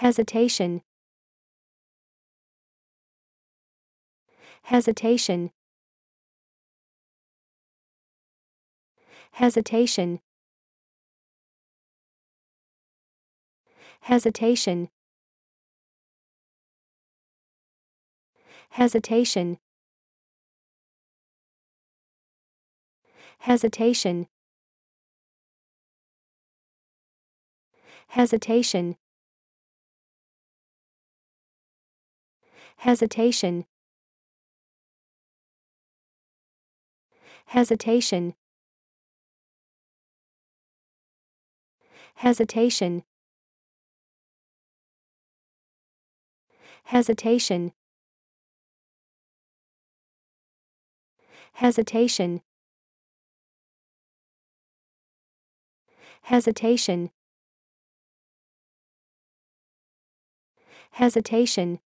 hesitation hesitation hesitation hesitation hesitation hesitation hesitation hesitation, hesitation, hesitation, hesitation, hesitation, hesitation, hesitation